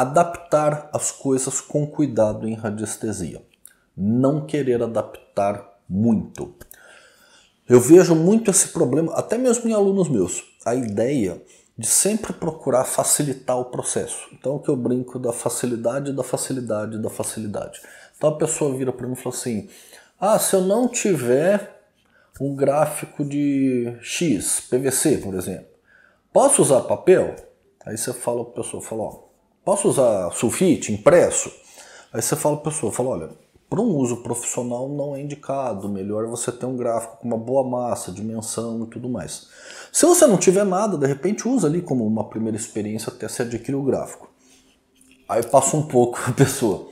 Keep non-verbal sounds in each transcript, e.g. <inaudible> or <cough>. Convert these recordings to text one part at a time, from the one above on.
adaptar as coisas com cuidado em radiestesia. Não querer adaptar muito. Eu vejo muito esse problema, até mesmo em alunos meus, a ideia de sempre procurar facilitar o processo. Então, o que eu brinco da facilidade, da facilidade, da facilidade. Então, a pessoa vira para mim e fala assim: ah, se eu não tiver um gráfico de X, PVC, por exemplo, posso usar papel? Aí você fala para a pessoa: fala, ó, Posso usar sulfite impresso? Aí você fala para a pessoa, fala, olha, para um uso profissional não é indicado, melhor é você ter um gráfico com uma boa massa, dimensão e tudo mais. Se você não tiver nada, de repente usa ali como uma primeira experiência até se adquirir o gráfico. Aí passa um pouco a pessoa.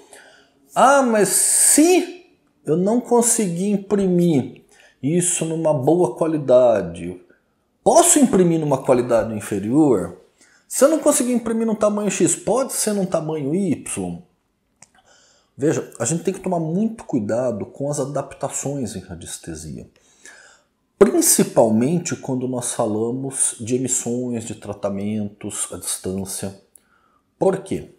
Ah, mas se eu não conseguir imprimir isso numa boa qualidade, posso imprimir numa qualidade inferior? Se eu não conseguir imprimir num tamanho X, pode ser num tamanho Y? Veja, a gente tem que tomar muito cuidado com as adaptações em radiestesia. Principalmente quando nós falamos de emissões, de tratamentos à distância. Por quê?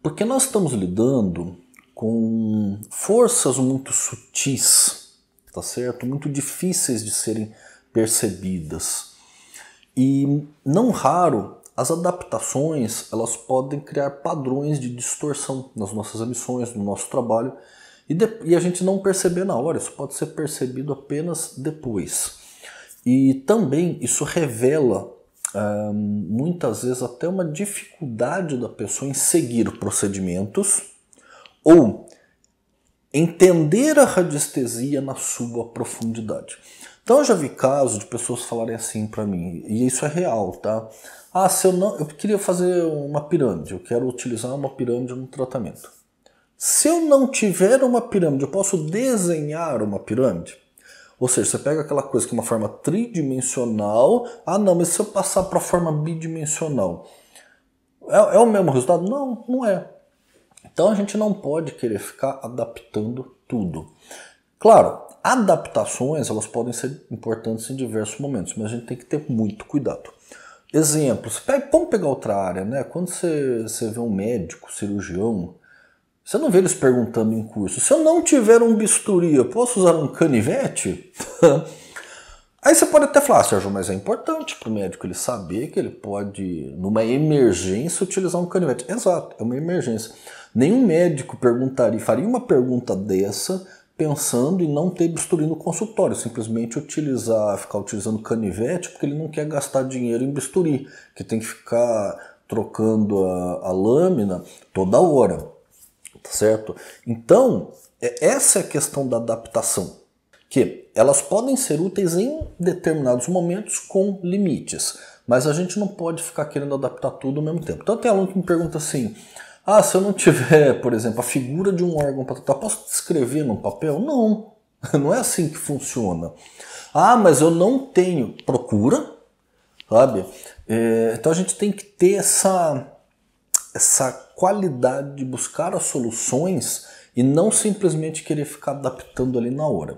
Porque nós estamos lidando com forças muito sutis, tá certo? Muito difíceis de serem percebidas. E não raro as adaptações elas podem criar padrões de distorção nas nossas emissões, no nosso trabalho, e, de, e a gente não perceber na hora, isso pode ser percebido apenas depois. E também isso revela muitas vezes até uma dificuldade da pessoa em seguir procedimentos ou entender a radiestesia na sua profundidade. Então eu já vi casos de pessoas falarem assim para mim, e isso é real, tá? Ah, se eu não, eu queria fazer uma pirâmide, eu quero utilizar uma pirâmide no tratamento. Se eu não tiver uma pirâmide, eu posso desenhar uma pirâmide? Ou seja, você pega aquela coisa que é uma forma tridimensional, ah não, mas se eu passar para a forma bidimensional, é, é o mesmo resultado? Não, não é. Então a gente não pode querer ficar adaptando tudo. Claro, adaptações elas podem ser importantes em diversos momentos, mas a gente tem que ter muito cuidado. Exemplos, vamos pegar outra área, né? Quando você, você vê um médico, cirurgião, você não vê eles perguntando em curso. Se eu não tiver um bisturi, eu posso usar um canivete? <laughs> Aí você pode até falar, ah, Sérgio, mas é importante para o médico ele saber que ele pode, numa emergência, utilizar um canivete. Exato, é uma emergência. Nenhum médico perguntaria, faria uma pergunta dessa pensando em não ter bisturi no consultório, simplesmente utilizar, ficar utilizando canivete, porque ele não quer gastar dinheiro em bisturi, que tem que ficar trocando a, a lâmina toda hora, tá certo? Então, é, essa é a questão da adaptação, que elas podem ser úteis em determinados momentos com limites, mas a gente não pode ficar querendo adaptar tudo ao mesmo tempo. Então tem aluno que me pergunta assim, ah, se eu não tiver, por exemplo, a figura de um órgão para tratar, posso descrever no papel? Não. <laughs> Não é assim que funciona. Ah, mas eu não tenho. Procura, sabe? É, então a gente tem que ter essa, essa qualidade de buscar as soluções e não simplesmente querer ficar adaptando ali na hora.